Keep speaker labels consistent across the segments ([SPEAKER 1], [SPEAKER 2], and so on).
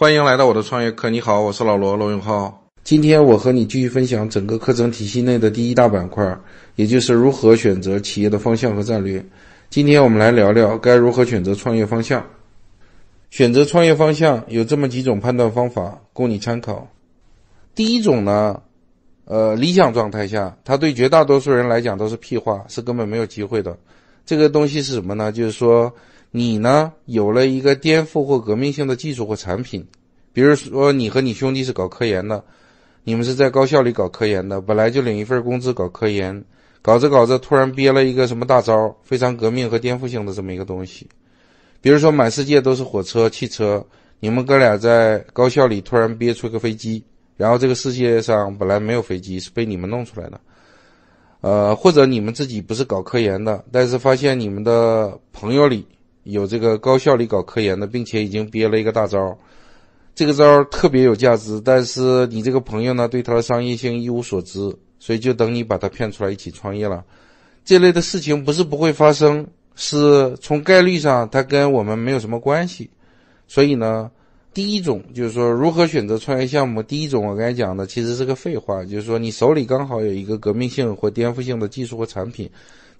[SPEAKER 1] 欢迎来到我的创业课。你好，我是老罗罗永浩。今天我和你继续分享整个课程体系内的第一大板块，也就是如何选择企业的方向和战略。今天我们来聊聊该如何选择创业方向。选择创业方向有这么几种判断方法供你参考。第一种呢，呃，理想状态下，它对绝大多数人来讲都是屁话，是根本没有机会的。这个东西是什么呢？就是说。你呢？有了一个颠覆或革命性的技术或产品，比如说你和你兄弟是搞科研的，你们是在高校里搞科研的，本来就领一份工资搞科研，搞着搞着突然憋了一个什么大招，非常革命和颠覆性的这么一个东西。比如说，满世界都是火车、汽车，你们哥俩在高校里突然憋出个飞机，然后这个世界上本来没有飞机，是被你们弄出来的。呃，或者你们自己不是搞科研的，但是发现你们的朋友里。有这个高校里搞科研的，并且已经憋了一个大招，这个招特别有价值。但是你这个朋友呢，对他的商业性一无所知，所以就等你把他骗出来一起创业了。这类的事情不是不会发生，是从概率上他跟我们没有什么关系。所以呢，第一种就是说如何选择创业项目。第一种我刚才讲的其实是个废话，就是说你手里刚好有一个革命性或颠覆性的技术和产品。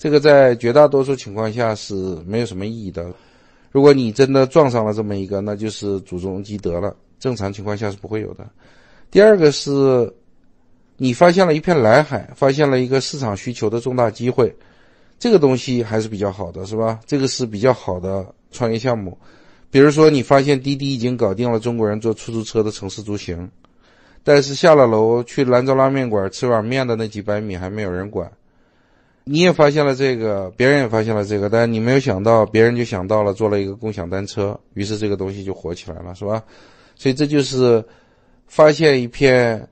[SPEAKER 1] 这个在绝大多数情况下是没有什么意义的。如果你真的撞上了这么一个，那就是祖宗积德了。正常情况下是不会有的。第二个是，你发现了一片蓝海，发现了一个市场需求的重大机会，这个东西还是比较好的，是吧？这个是比较好的创业项目。比如说，你发现滴滴已经搞定了中国人坐出租车的城市出行，但是下了楼去兰州拉面馆吃碗面的那几百米还没有人管。你也发现了这个，别人也发现了这个，但是你没有想到，别人就想到了，做了一个共享单车，于是这个东西就火起来了，是吧？所以这就是发现一片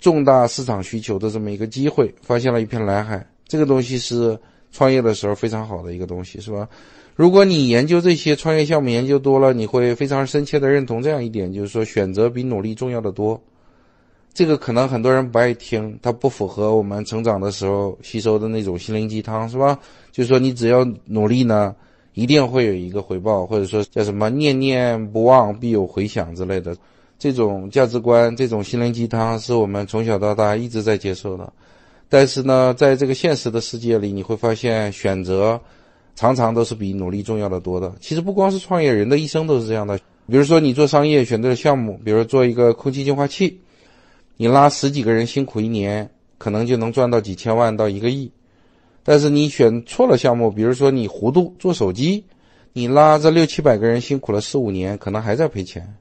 [SPEAKER 1] 重大市场需求的这么一个机会，发现了一片蓝海。这个东西是创业的时候非常好的一个东西，是吧？如果你研究这些创业项目研究多了，你会非常深切的认同这样一点，就是说选择比努力重要的多。这个可能很多人不爱听，它不符合我们成长的时候吸收的那种心灵鸡汤，是吧？就是说你只要努力呢，一定会有一个回报，或者说叫什么“念念不忘必有回响”之类的这种价值观，这种心灵鸡汤是我们从小到大一直在接受的。但是呢，在这个现实的世界里，你会发现选择常常都是比努力重要的多的。其实不光是创业，人的一生都是这样的。比如说你做商业，选择了项目，比如做一个空气净化器。你拉十几个人辛苦一年，可能就能赚到几千万到一个亿。但是你选错了项目，比如说你糊涂做手机，你拉着六七百个人辛苦了四五年，可能还在赔钱，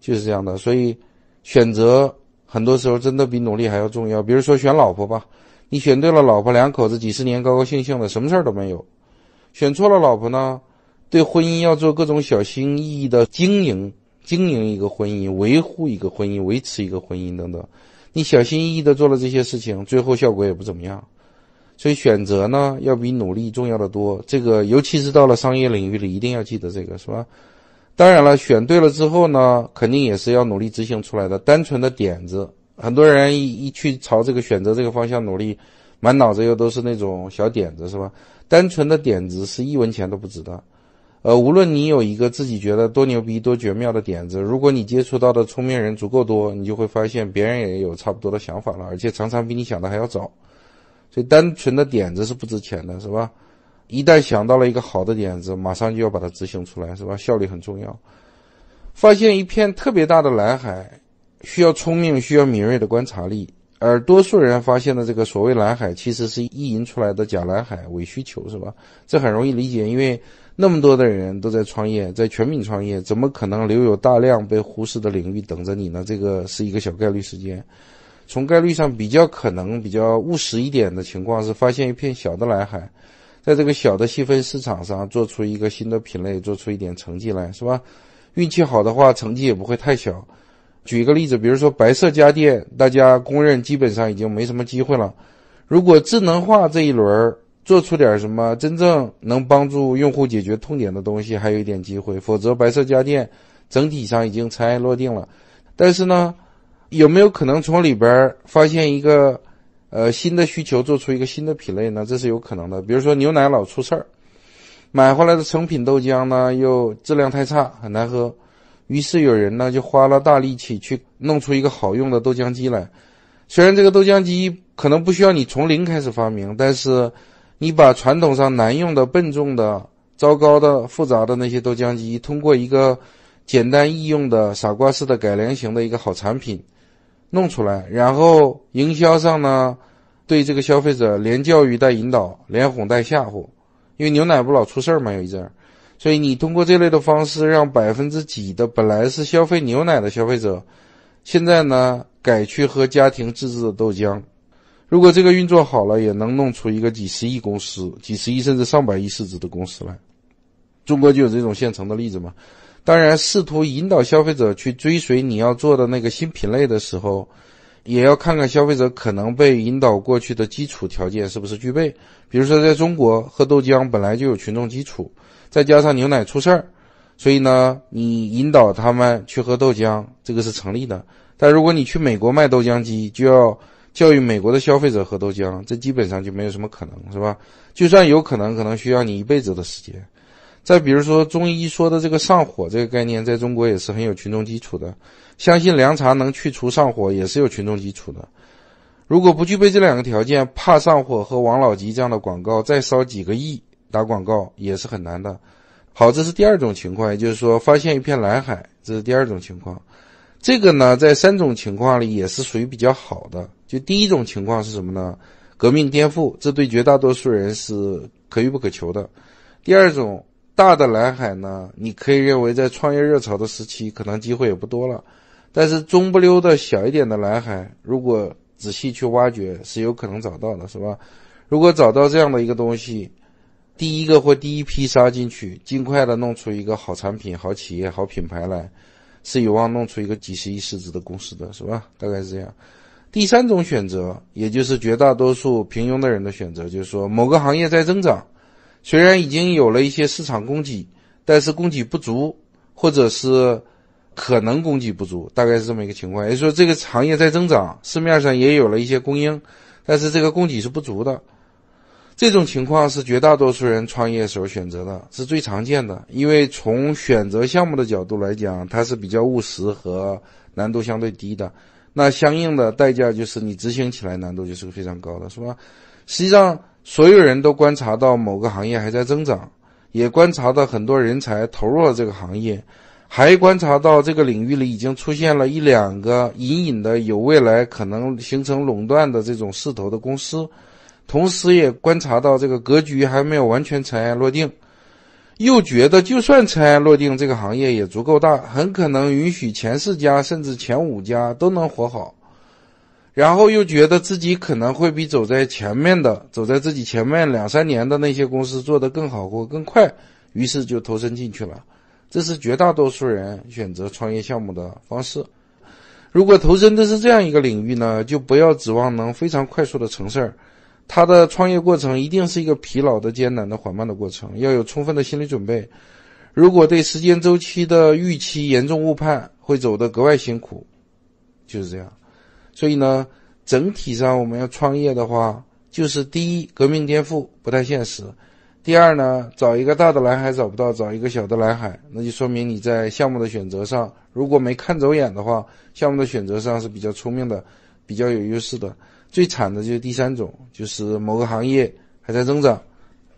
[SPEAKER 1] 就是这样的。所以选择很多时候真的比努力还要重要。比如说选老婆吧，你选对了老婆，两口子几十年高高兴兴的，什么事儿都没有；选错了老婆呢，对婚姻要做各种小心翼翼的经营。经营一个婚姻，维护一个婚姻，维持一个婚姻等等，你小心翼翼的做了这些事情，最后效果也不怎么样。所以选择呢，要比努力重要的多。这个尤其是到了商业领域里，一定要记得这个，是吧？当然了，选对了之后呢，肯定也是要努力执行出来的。单纯的点子，很多人一一去朝这个选择这个方向努力，满脑子又都是那种小点子，是吧？单纯的点子是一文钱都不值的。呃，无论你有一个自己觉得多牛逼、多绝妙的点子，如果你接触到的聪明人足够多，你就会发现别人也有差不多的想法了，而且常常比你想的还要早。所以单纯的点子是不值钱的，是吧？一旦想到了一个好的点子，马上就要把它执行出来，是吧？效率很重要。发现一片特别大的蓝海，需要聪明，需要敏锐的观察力，而多数人发现的这个所谓蓝海，其实是意淫出来的假蓝海、伪需求，是吧？这很容易理解，因为。那么多的人都在创业，在全民创业，怎么可能留有大量被忽视的领域等着你呢？这个是一个小概率事件。从概率上比较可能、比较务实一点的情况是，发现一片小的蓝海，在这个小的细分市场上做出一个新的品类，做出一点成绩来，是吧？运气好的话，成绩也不会太小。举一个例子，比如说白色家电，大家公认基本上已经没什么机会了。如果智能化这一轮儿，做出点什么真正能帮助用户解决痛点的东西，还有一点机会。否则，白色家电整体上已经尘埃落定了。但是呢，有没有可能从里边发现一个呃新的需求，做出一个新的品类呢？这是有可能的。比如说，牛奶老出事儿，买回来的成品豆浆呢又质量太差，很难喝。于是有人呢就花了大力气去弄出一个好用的豆浆机来。虽然这个豆浆机可能不需要你从零开始发明，但是。你把传统上难用的、笨重的、糟糕的、复杂的那些豆浆机，通过一个简单易用的、傻瓜式的改良型的一个好产品弄出来，然后营销上呢，对这个消费者连教育带引导，连哄带吓唬，因为牛奶不老出事儿吗？有一阵儿，所以你通过这类的方式，让百分之几的本来是消费牛奶的消费者，现在呢改去喝家庭自制的豆浆。如果这个运作好了，也能弄出一个几十亿公司、几十亿甚至上百亿市值的公司来。中国就有这种现成的例子嘛？当然，试图引导消费者去追随你要做的那个新品类的时候，也要看看消费者可能被引导过去的基础条件是不是具备。比如说，在中国喝豆浆本来就有群众基础，再加上牛奶出事儿，所以呢，你引导他们去喝豆浆，这个是成立的。但如果你去美国卖豆浆机，就要。教育美国的消费者喝豆浆，这基本上就没有什么可能，是吧？就算有可能，可能需要你一辈子的时间。再比如说中医说的这个上火这个概念，在中国也是很有群众基础的。相信凉茶能去除上火，也是有群众基础的。如果不具备这两个条件，怕上火和王老吉这样的广告再烧几个亿打广告也是很难的。好，这是第二种情况，也就是说发现一片蓝海，这是第二种情况。这个呢，在三种情况里也是属于比较好的。就第一种情况是什么呢？革命颠覆，这对绝大多数人是可遇不可求的。第二种大的蓝海呢，你可以认为在创业热潮的时期，可能机会也不多了。但是中不溜的小一点的蓝海，如果仔细去挖掘，是有可能找到的，是吧？如果找到这样的一个东西，第一个或第一批杀进去，尽快的弄出一个好产品、好企业、好品牌来，是有望弄出一个几十亿市值的公司的是吧？大概是这样。第三种选择，也就是绝大多数平庸的人的选择，就是说某个行业在增长，虽然已经有了一些市场供给，但是供给不足，或者是可能供给不足，大概是这么一个情况。也就是说，这个行业在增长，市面上也有了一些供应，但是这个供给是不足的。这种情况是绝大多数人创业时候选择的，是最常见的。因为从选择项目的角度来讲，它是比较务实和难度相对低的。那相应的代价就是你执行起来难度就是非常高的，是吧？实际上，所有人都观察到某个行业还在增长，也观察到很多人才投入了这个行业，还观察到这个领域里已经出现了一两个隐隐的有未来可能形成垄断的这种势头的公司，同时也观察到这个格局还没有完全尘埃落定。又觉得就算尘埃落定这个行业也足够大，很可能允许前四家甚至前五家都能活好，然后又觉得自己可能会比走在前面的、走在自己前面两三年的那些公司做得更好或更快，于是就投身进去了。这是绝大多数人选择创业项目的方式。如果投身的是这样一个领域呢，就不要指望能非常快速的成事儿。他的创业过程一定是一个疲劳的、艰难的、缓慢的过程，要有充分的心理准备。如果对时间周期的预期严重误判，会走的格外辛苦，就是这样。所以呢，整体上我们要创业的话，就是第一，革命颠覆不太现实；第二呢，找一个大的蓝海找不到，找一个小的蓝海，那就说明你在项目的选择上，如果没看走眼的话，项目的选择上是比较聪明的，比较有优势的。最惨的就是第三种，就是某个行业还在增长，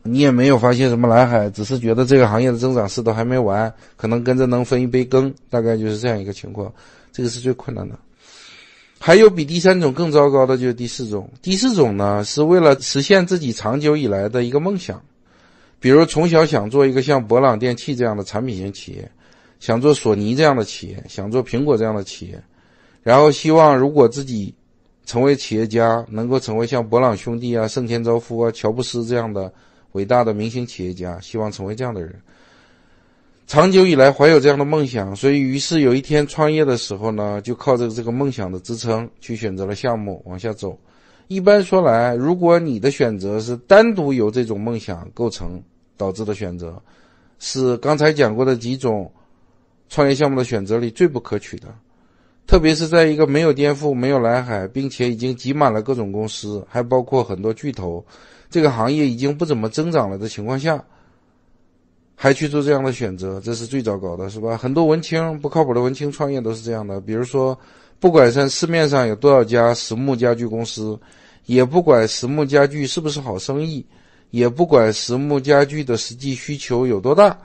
[SPEAKER 1] 你也没有发现什么蓝海，只是觉得这个行业的增长势头还没完，可能跟着能分一杯羹，大概就是这样一个情况。这个是最困难的。还有比第三种更糟糕的，就是第四种。第四种呢，是为了实现自己长久以来的一个梦想，比如从小想做一个像博朗电器这样的产品型企业，想做索尼这样的企业，想做苹果这样的企业，然后希望如果自己。成为企业家，能够成为像伯朗兄弟啊、盛田昭夫啊、乔布斯这样的伟大的明星企业家，希望成为这样的人。长久以来怀有这样的梦想，所以于是有一天创业的时候呢，就靠着这个梦想的支撑去选择了项目往下走。一般说来，如果你的选择是单独由这种梦想构成导致的选择，是刚才讲过的几种创业项目的选择里最不可取的。特别是在一个没有颠覆、没有蓝海，并且已经挤满了各种公司，还包括很多巨头，这个行业已经不怎么增长了的情况下，还去做这样的选择，这是最糟糕的，是吧？很多文青、不靠谱的文青创业都是这样的。比如说，不管市面上有多少家实木家具公司，也不管实木家具是不是好生意，也不管实木家具的实际需求有多大。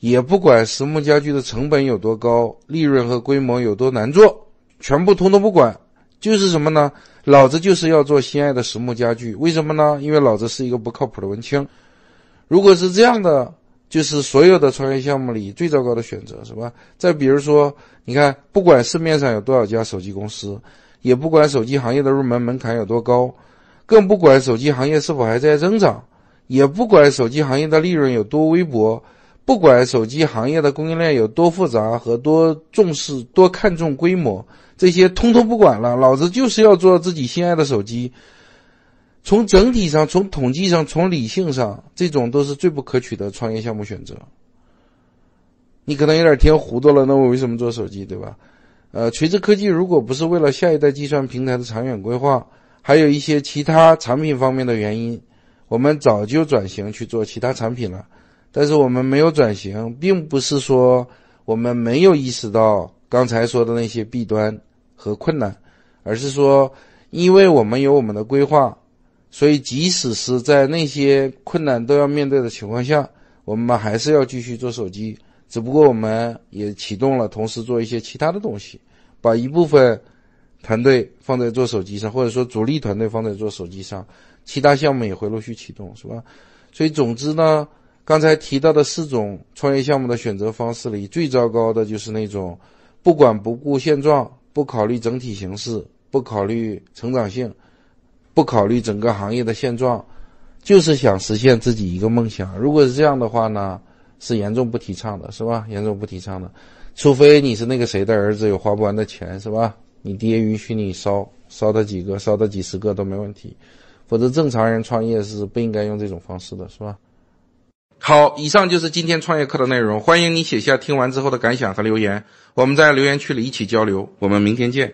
[SPEAKER 1] 也不管实木家具的成本有多高，利润和规模有多难做，全部通通不管，就是什么呢？老子就是要做心爱的实木家具。为什么呢？因为老子是一个不靠谱的文青。如果是这样的，就是所有的创业项目里最糟糕的选择，是吧？再比如说，你看，不管市面上有多少家手机公司，也不管手机行业的入门门槛有多高，更不管手机行业是否还在增长，也不管手机行业的利润有多微薄。不管手机行业的供应链有多复杂和多重视、多看重规模，这些通通不管了。老子就是要做自己心爱的手机。从整体上、从统计上、从理性上，这种都是最不可取的创业项目选择。你可能有点听糊涂了，那我为什么做手机？对吧？呃，垂直科技如果不是为了下一代计算平台的长远规划，还有一些其他产品方面的原因，我们早就转型去做其他产品了。但是我们没有转型，并不是说我们没有意识到刚才说的那些弊端和困难，而是说，因为我们有我们的规划，所以即使是在那些困难都要面对的情况下，我们还是要继续做手机。只不过我们也启动了，同时做一些其他的东西，把一部分团队放在做手机上，或者说主力团队放在做手机上，其他项目也会陆续启动，是吧？所以总之呢。刚才提到的四种创业项目的选择方式里，最糟糕的就是那种不管不顾现状、不考虑整体形势、不考虑成长性、不考虑整个行业的现状，就是想实现自己一个梦想。如果是这样的话呢，是严重不提倡的，是吧？严重不提倡的，除非你是那个谁的儿子，有花不完的钱，是吧？你爹允许你烧烧他几个、烧他几十个都没问题，否则正常人创业是不应该用这种方式的，是吧？好，以上就是今天创业课的内容。欢迎你写下听完之后的感想和留言，我们在留言区里一起交流。我们明天见。